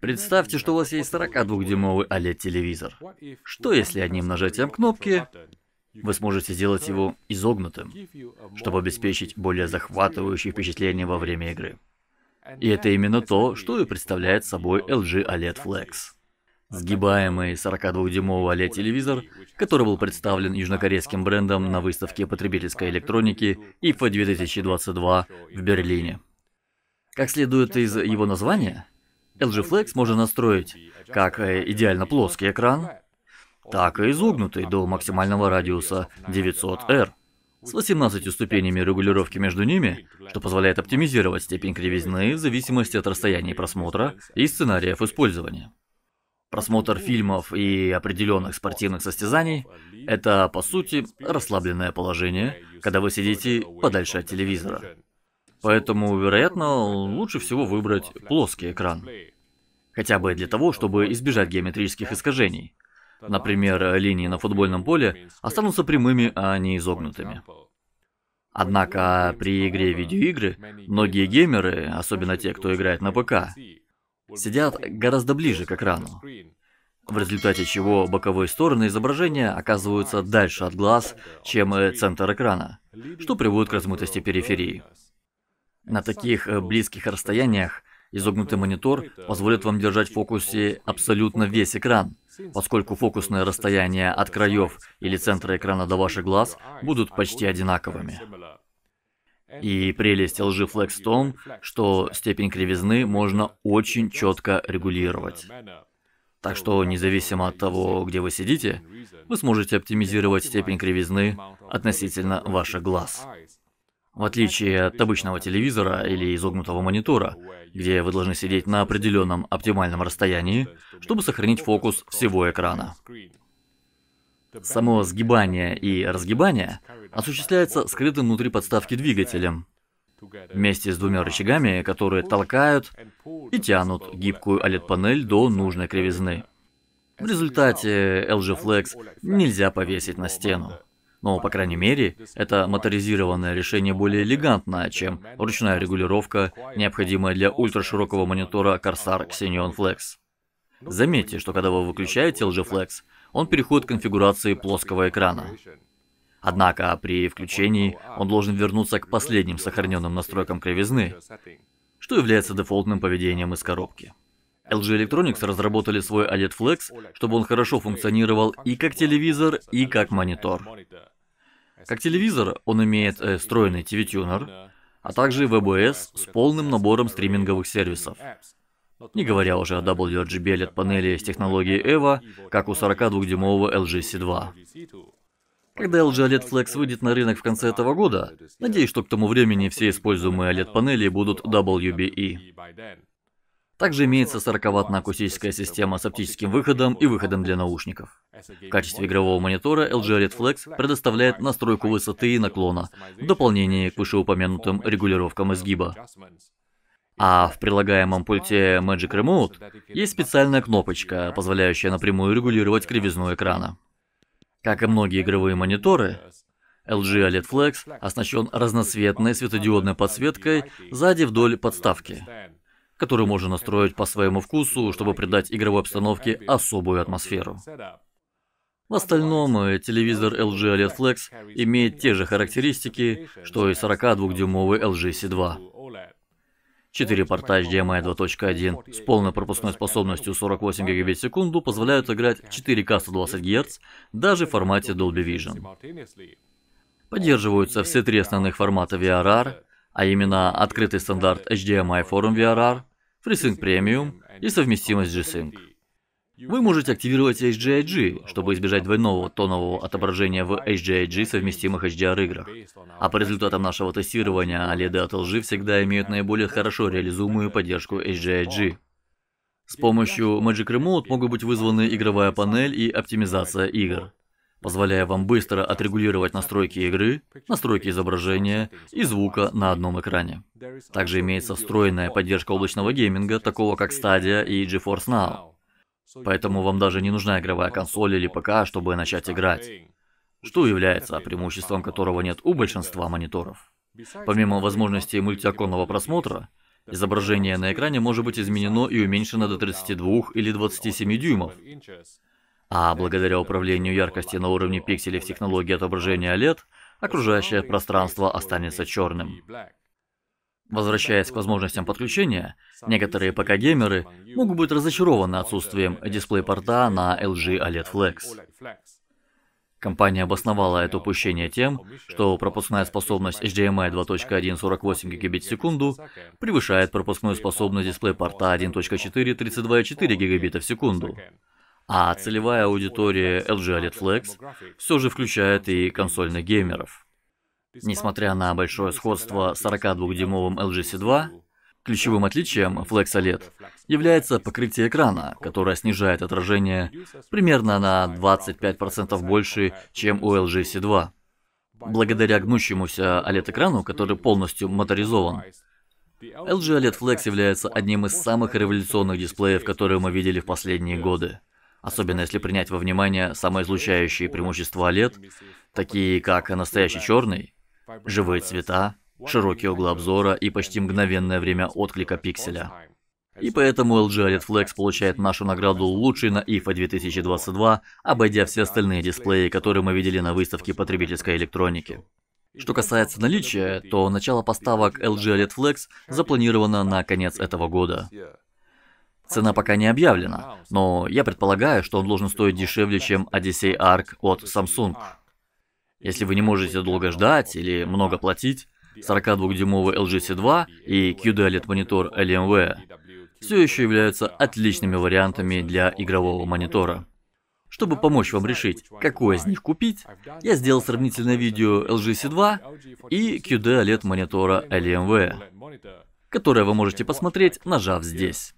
Представьте, что у вас есть 42-дюймовый OLED-телевизор. Что если одним нажатием кнопки вы сможете сделать его изогнутым, чтобы обеспечить более захватывающие впечатления во время игры? И это именно то, что и представляет собой LG OLED Flex. Сгибаемый 42-дюймовый OLED-телевизор, который был представлен южнокорейским брендом на выставке потребительской электроники IFA 2022 в Берлине. Как следует из его названия, LG Flex можно настроить как э, идеально плоский экран, так и изогнутый до максимального радиуса 900R с 18 ступенями регулировки между ними, что позволяет оптимизировать степень кривизны в зависимости от расстояния просмотра и сценариев использования. Просмотр фильмов и определенных спортивных состязаний – это, по сути, расслабленное положение, когда вы сидите подальше от телевизора. Поэтому, вероятно, лучше всего выбрать плоский экран. Хотя бы для того, чтобы избежать геометрических искажений. Например, линии на футбольном поле останутся прямыми, а не изогнутыми. Однако при игре в видеоигры многие геймеры, особенно те, кто играет на ПК, сидят гораздо ближе к экрану, в результате чего боковые стороны изображения оказываются дальше от глаз, чем центр экрана, что приводит к размытости периферии. На таких э, близких расстояниях изогнутый монитор позволит вам держать в фокусе абсолютно весь экран, поскольку фокусное расстояние от краев или центра экрана до ваших глаз будут почти одинаковыми. И прелесть LG Flex в том, что степень кривизны можно очень четко регулировать. Так что, независимо от того, где вы сидите, вы сможете оптимизировать степень кривизны относительно ваших глаз. В отличие от обычного телевизора или изогнутого монитора, где вы должны сидеть на определенном оптимальном расстоянии, чтобы сохранить фокус всего экрана. Само сгибание и разгибание осуществляется скрытым внутри подставки двигателем, вместе с двумя рычагами, которые толкают и тянут гибкую OLED-панель до нужной кривизны. В результате LG Flex нельзя повесить на стену. Но, по крайней мере, это моторизированное решение более элегантное, чем ручная регулировка, необходимая для ультраширокого монитора Corsair Xenion Flex. Заметьте, что когда вы выключаете LG Flex, он переходит к конфигурации плоского экрана. Однако при включении он должен вернуться к последним сохраненным настройкам кривизны, что является дефолтным поведением из коробки. LG Electronics разработали свой OLED e Flex, чтобы он хорошо функционировал и как телевизор, и как монитор. Как телевизор он имеет э, встроенный TV-тюнер, а также VBS с полным набором стриминговых сервисов. Не говоря уже о WRGB LED-панели с технологией EVO, как у 42-дюймового LG C2. Когда LG OLED Flex выйдет на рынок в конце этого года, надеюсь, что к тому времени все используемые OLED-панели будут WBE. Также имеется 40-ваттная акустическая система с оптическим выходом и выходом для наушников. В качестве игрового монитора LG Red Flex предоставляет настройку высоты и наклона, в дополнение к вышеупомянутым регулировкам изгиба. А в прилагаемом пульте Magic Remote есть специальная кнопочка, позволяющая напрямую регулировать кривизну экрана. Как и многие игровые мониторы, LG OLED Flex оснащен разноцветной светодиодной подсветкой сзади вдоль подставки который можно настроить по своему вкусу, чтобы придать игровой обстановке особую атмосферу. В остальном, э, телевизор LG OLED Flex имеет те же характеристики, что и 42-дюймовый LG C2. Четыре порта HDMI 2.1 с полной пропускной способностью 48 гигабит в секунду позволяют играть в 4К 120 Гц даже в формате Dolby Vision. Поддерживаются все три основных формата VRR, а именно открытый стандарт HDMI Forum VRR, FreeSync Premium и совместимость G-Sync. Вы можете активировать HGIG, чтобы избежать двойного тонового отображения в HGIG совместимых HDR играх. А по результатам нашего тестирования OLED от LG всегда имеют наиболее хорошо реализуемую поддержку HGIG. С помощью Magic Remote могут быть вызваны игровая панель и оптимизация игр позволяя вам быстро отрегулировать настройки игры, настройки изображения и звука на одном экране. Также имеется встроенная поддержка облачного гейминга, такого как Stadia и GeForce Now. Поэтому вам даже не нужна игровая консоль или ПК, чтобы начать играть. Что является преимуществом которого нет у большинства мониторов. Помимо возможности мультиоконного просмотра, изображение на экране может быть изменено и уменьшено до 32 или 27 дюймов. А благодаря управлению яркости на уровне пикселей в технологии отображения LED, окружающее пространство останется черным. Возвращаясь к возможностям подключения, некоторые ПК-геймеры могут быть разочарованы отсутствием дисплей-порта на LG OLED Flex. Компания обосновала это упущение тем, что пропускная способность HDMI 2.1 48 гигабит в секунду превышает пропускную способность дисплей порта 1.4 32,4 гигабита в секунду а целевая аудитория LG OLED Flex все же включает и консольных геймеров. Несмотря на большое сходство с 42-дюймовым LG C2, ключевым отличием Flex OLED является покрытие экрана, которое снижает отражение примерно на 25% больше, чем у LG C2. Благодаря гнущемуся OLED-экрану, который полностью моторизован, LG OLED Flex является одним из самых революционных дисплеев, которые мы видели в последние годы. Особенно если принять во внимание самые излучающие преимущества OLED, такие как настоящий черный, живые цвета, широкие углы обзора и почти мгновенное время отклика пикселя. И поэтому LG OLED Flex получает нашу награду «Лучший на IFA 2022», обойдя все остальные дисплеи, которые мы видели на выставке потребительской электроники. Что касается наличия, то начало поставок LG OLED Flex запланировано на конец этого года. Цена пока не объявлена, но я предполагаю, что он должен стоить дешевле, чем Odyssey Arc от Samsung. Если вы не можете долго ждать или много платить, 42-дюймовый LG C2 и QD-OLED-монитор Alienware все еще являются отличными вариантами для игрового монитора. Чтобы помочь вам решить, какой из них купить, я сделал сравнительное видео LG C2 и QD OLED монитора Alienware, которое вы можете посмотреть, нажав здесь.